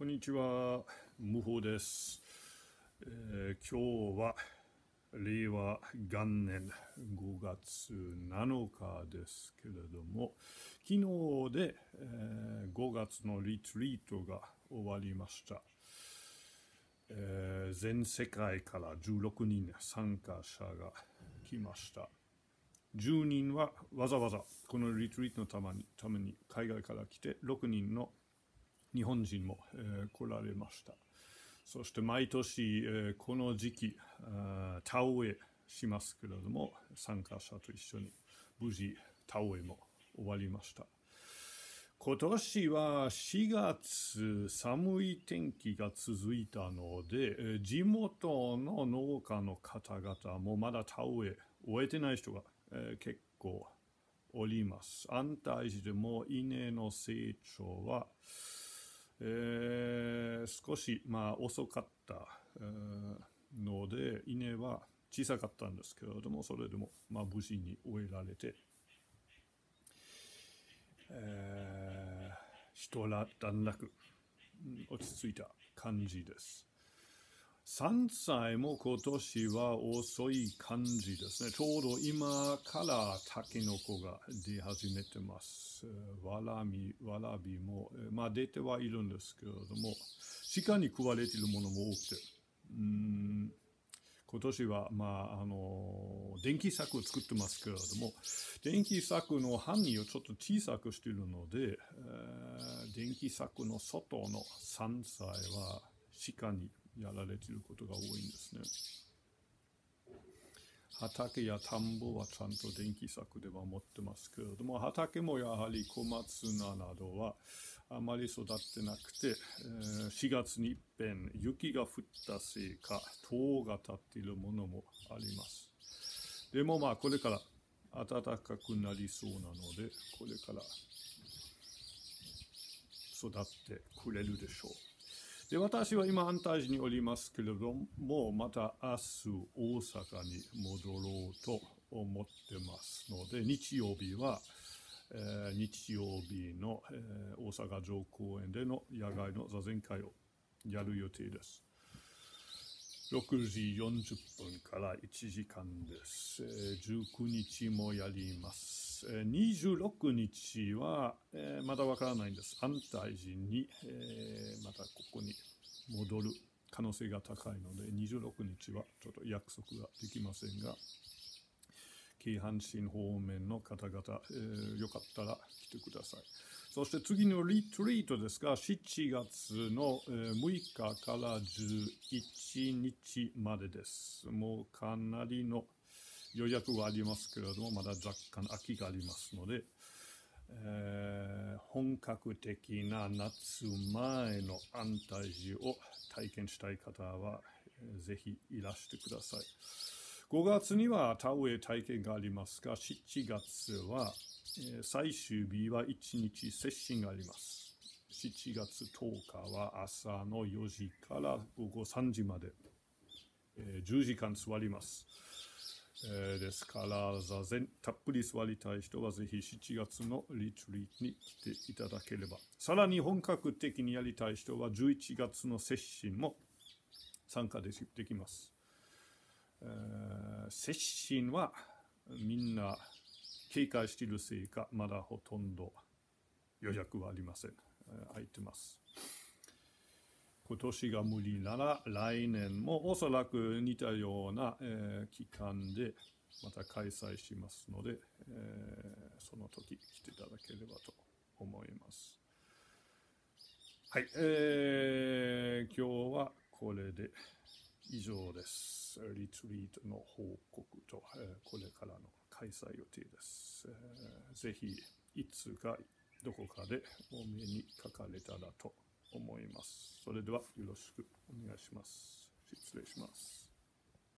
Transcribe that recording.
こんにちは、無法です、えー、今日は令和元年5月7日ですけれども、昨日で、えー、5月のリトリートが終わりました。えー、全世界から16人参加者が来ました。10人はわざわざこのリトリートのために海外から来て6人の日本人も、え来られました。そして毎年、えこの時期、田植えしますけれども、参加者と一緒に無事田植えも終わりました。今年は4月寒い天気が続いたので、地元の農家の方々もまだ田植え終えてない人が、え結構おります。安泰寺でも稲の成長はえ少し、まあ、遅かった、ので稲は小さかったんですけれどもそれでも、まあ、無事に終えられて、えー、一段落、うん、落ち着いた感じです。3歳も今年は遅い感じですね。ちょうど今からタケノコが出始めてます。わらび、わらびも、まあ出てはいるんですけれども、鹿に食われているものも多くて、うん今年は、まあ、あの、電気柵を作ってますけれども、電気柵の範囲をちょっと小さくしているので、えー、電気柵の外の山菜は鹿にやられてることが多いんですね。畑や田んぼはちゃんと電気柵では持ってますけれども畑もやはり小松菜などはあまり育ってなくて、え4月にいっぺん雪が降ったせいか塔が立っているものもありますでもまあこれから暖かくなりそうなのでこれから育ってくれるでしょうで私は今安泰寺におりますけれどもまた明日大阪に戻ろうと思ってますので日曜日は、えー、日曜日の、えー、大阪城公園での野外の座禅会をやる予定です。6時40分から1時間です。えー、19日もやります。えー、26日は、えー、まだわからないんです。安泰寺に、えまたここに戻る可能性が高いので、26日はちょっと約束ができませんが、京阪神方面の方々、えー、よかったら来てください。そして次のリトリートですが、7月の6日から11日までです。もうかなりの予約はありますけれども、まだ若干空きがありますので、えー、本格的な夏前の安泰寺を体験したい方は、ぜひいらしてください。5月には田植え体験がありますが、7月は、えー、最終日は1日接心があります。7月10日は朝の4時から午後3時まで、えー、10時間座ります。えー、ですから、座禅たっぷり座りたい人はぜひ7月のリトリートに来ていただければ。さらに本格的にやりたい人は11月の接心も参加できます。接心はみんな警戒しているせいか、まだほとんど予約はありません。空いてます。今年が無理なら来年もおそらく似たような、え期間でまた開催しますので、えその時来ていただければと思います。はい、えー、今日はこれで。以上です。リトリートの報告と、えこれからの開催予定です。えー、ぜひ、いつかどこかでお目にかかれたらと思います。それではよろしくお願いします。失礼します。